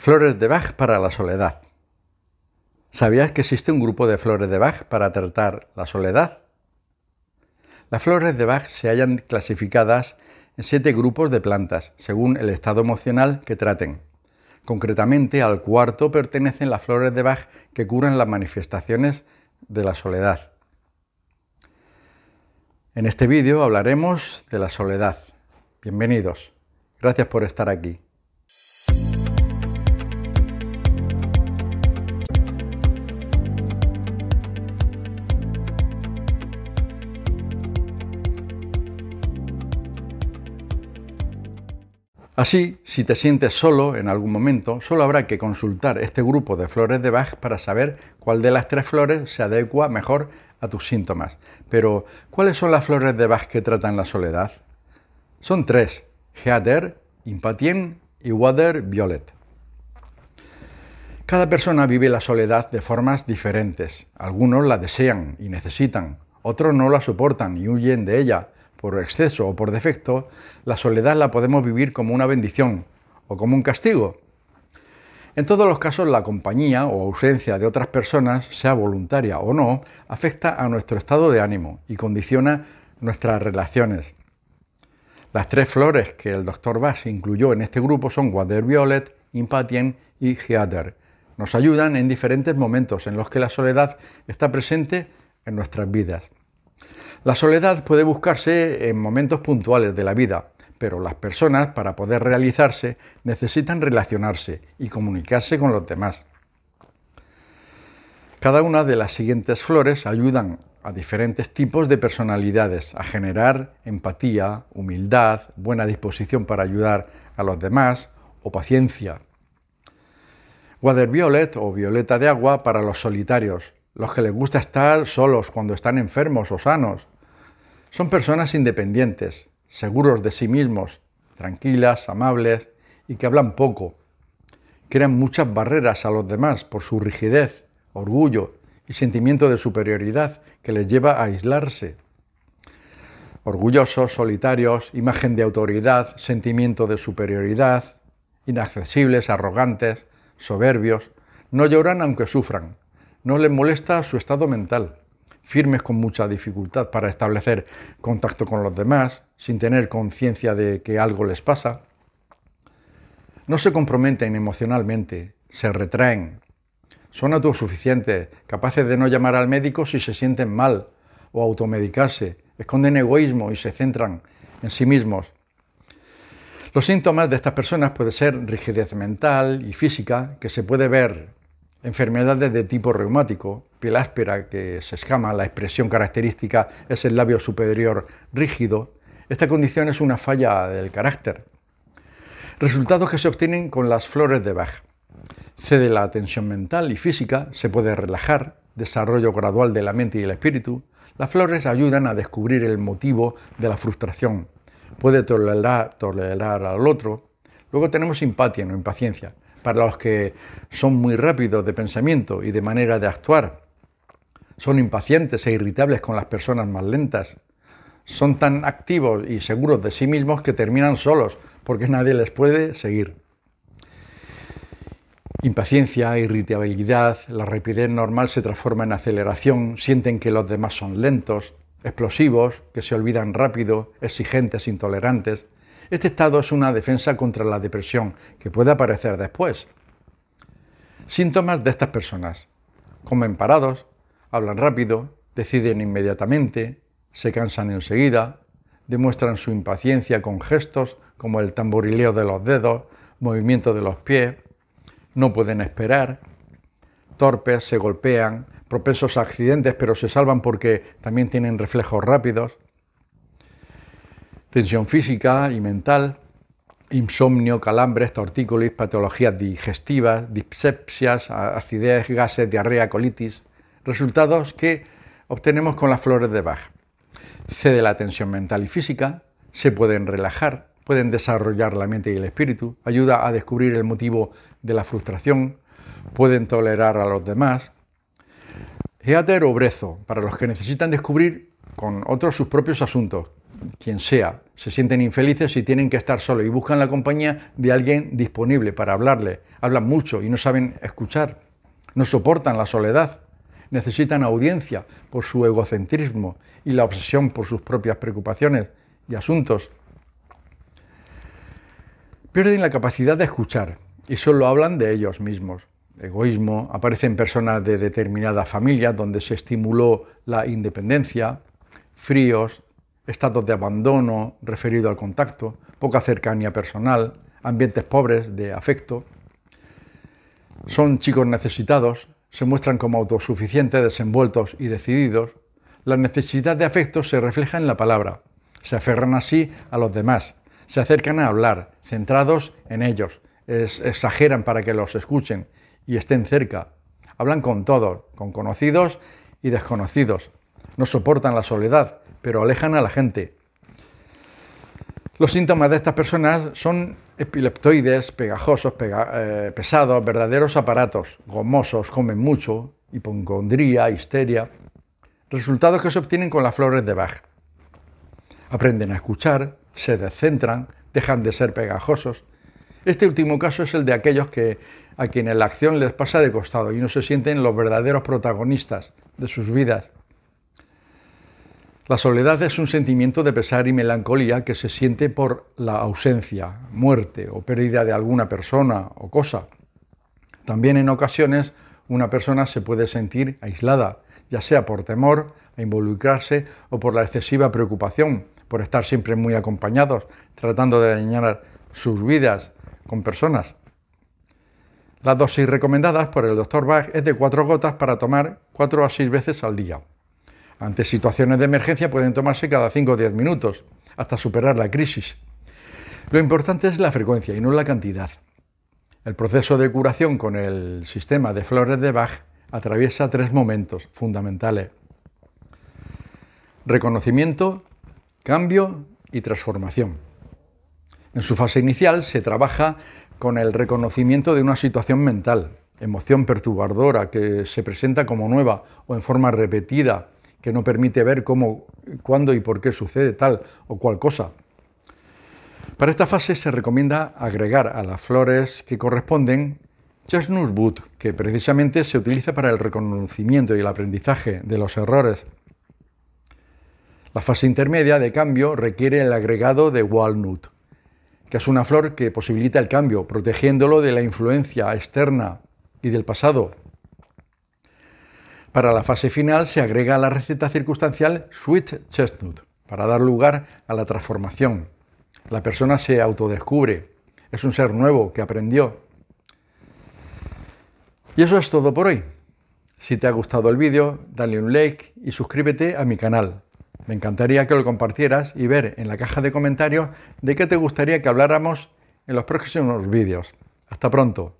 Flores de Bach para la soledad. ¿Sabías que existe un grupo de flores de Bach para tratar la soledad? Las flores de Bach se hallan clasificadas en siete grupos de plantas, según el estado emocional que traten. Concretamente, al cuarto pertenecen las flores de Bach que curan las manifestaciones de la soledad. En este vídeo hablaremos de la soledad. Bienvenidos. Gracias por estar aquí. Así, si te sientes solo en algún momento, solo habrá que consultar este grupo de flores de Bach para saber cuál de las tres flores se adecua mejor a tus síntomas. Pero, ¿cuáles son las flores de Bach que tratan la soledad? Son tres, Heather, Impatien y Water Violet. Cada persona vive la soledad de formas diferentes. Algunos la desean y necesitan, otros no la soportan y huyen de ella, por exceso o por defecto, la soledad la podemos vivir como una bendición o como un castigo. En todos los casos, la compañía o ausencia de otras personas, sea voluntaria o no, afecta a nuestro estado de ánimo y condiciona nuestras relaciones. Las tres flores que el doctor Bass incluyó en este grupo son Water Violet, Impatient y Heather. Nos ayudan en diferentes momentos en los que la soledad está presente en nuestras vidas. La soledad puede buscarse en momentos puntuales de la vida, pero las personas para poder realizarse necesitan relacionarse y comunicarse con los demás. Cada una de las siguientes flores ayudan a diferentes tipos de personalidades a generar empatía, humildad, buena disposición para ayudar a los demás o paciencia. Water Violet o violeta de agua para los solitarios, los que les gusta estar solos cuando están enfermos o sanos, son personas independientes, seguros de sí mismos, tranquilas, amables y que hablan poco. Crean muchas barreras a los demás por su rigidez, orgullo y sentimiento de superioridad que les lleva a aislarse. Orgullosos, solitarios, imagen de autoridad, sentimiento de superioridad, inaccesibles, arrogantes, soberbios, no lloran aunque sufran, no les molesta su estado mental, firmes con mucha dificultad para establecer contacto con los demás, sin tener conciencia de que algo les pasa. No se comprometen emocionalmente, se retraen. Son autosuficientes, capaces de no llamar al médico si se sienten mal o automedicarse. Esconden egoísmo y se centran en sí mismos. Los síntomas de estas personas pueden ser rigidez mental y física, que se puede ver enfermedades de tipo reumático, piel áspera que se escama, la expresión característica es el labio superior rígido. Esta condición es una falla del carácter. Resultados que se obtienen con las flores de Bach. Cede la tensión mental y física, se puede relajar, desarrollo gradual de la mente y el espíritu. Las flores ayudan a descubrir el motivo de la frustración. Puede tolerar, tolerar al otro. Luego tenemos simpatía, no impaciencia para los que son muy rápidos de pensamiento y de manera de actuar. Son impacientes e irritables con las personas más lentas. Son tan activos y seguros de sí mismos que terminan solos porque nadie les puede seguir. Impaciencia, irritabilidad, la rapidez normal se transforma en aceleración, sienten que los demás son lentos, explosivos, que se olvidan rápido, exigentes, intolerantes, este estado es una defensa contra la depresión que puede aparecer después. Síntomas de estas personas. Comen parados, hablan rápido, deciden inmediatamente, se cansan enseguida, demuestran su impaciencia con gestos como el tamborileo de los dedos, movimiento de los pies, no pueden esperar, torpes, se golpean, propensos a accidentes pero se salvan porque también tienen reflejos rápidos, tensión física y mental, insomnio, calambres, tortícolis, patologías digestivas, dispepsias, acidez, gases, diarrea, colitis. Resultados que obtenemos con las flores de Bach. Cede la tensión mental y física, se pueden relajar, pueden desarrollar la mente y el espíritu, ayuda a descubrir el motivo de la frustración, pueden tolerar a los demás. Heater o brezo, para los que necesitan descubrir con otros sus propios asuntos, quien sea, se sienten infelices y tienen que estar solos y buscan la compañía de alguien disponible para hablarle. Hablan mucho y no saben escuchar, no soportan la soledad, necesitan audiencia por su egocentrismo y la obsesión por sus propias preocupaciones y asuntos. Pierden la capacidad de escuchar y solo hablan de ellos mismos. Egoísmo, aparecen personas de determinada familia donde se estimuló la independencia, fríos, estados de abandono referido al contacto, poca cercanía personal, ambientes pobres de afecto. Son chicos necesitados, se muestran como autosuficientes, desenvueltos y decididos. La necesidad de afecto se refleja en la palabra. Se aferran así a los demás, se acercan a hablar, centrados en ellos, exageran para que los escuchen y estén cerca. Hablan con todos, con conocidos y desconocidos. No soportan la soledad, pero alejan a la gente. Los síntomas de estas personas son epileptoides, pegajosos, eh, pesados, verdaderos aparatos, gomosos, comen mucho, hipocondría, histeria. Resultados que se obtienen con las flores de Bach. Aprenden a escuchar, se descentran, dejan de ser pegajosos. Este último caso es el de aquellos que, a quienes la acción les pasa de costado y no se sienten los verdaderos protagonistas de sus vidas la soledad es un sentimiento de pesar y melancolía que se siente por la ausencia, muerte o pérdida de alguna persona o cosa. También en ocasiones una persona se puede sentir aislada, ya sea por temor a involucrarse o por la excesiva preocupación, por estar siempre muy acompañados, tratando de dañar sus vidas con personas. La dosis recomendadas por el doctor Bach es de cuatro gotas para tomar cuatro a seis veces al día. Ante situaciones de emergencia pueden tomarse cada 5 o 10 minutos, hasta superar la crisis. Lo importante es la frecuencia y no la cantidad. El proceso de curación con el sistema de flores de Bach atraviesa tres momentos fundamentales. Reconocimiento, cambio y transformación. En su fase inicial se trabaja con el reconocimiento de una situación mental, emoción perturbadora que se presenta como nueva o en forma repetida que no permite ver cómo, cuándo y por qué sucede tal o cual cosa. Para esta fase se recomienda agregar a las flores que corresponden Chestnut Boot, que precisamente se utiliza para el reconocimiento y el aprendizaje de los errores. La fase intermedia, de cambio, requiere el agregado de Walnut, que es una flor que posibilita el cambio, protegiéndolo de la influencia externa y del pasado, para la fase final se agrega la receta circunstancial sweet chestnut para dar lugar a la transformación. La persona se autodescubre, es un ser nuevo que aprendió. Y eso es todo por hoy. Si te ha gustado el vídeo, dale un like y suscríbete a mi canal. Me encantaría que lo compartieras y ver en la caja de comentarios de qué te gustaría que habláramos en los próximos vídeos. Hasta pronto.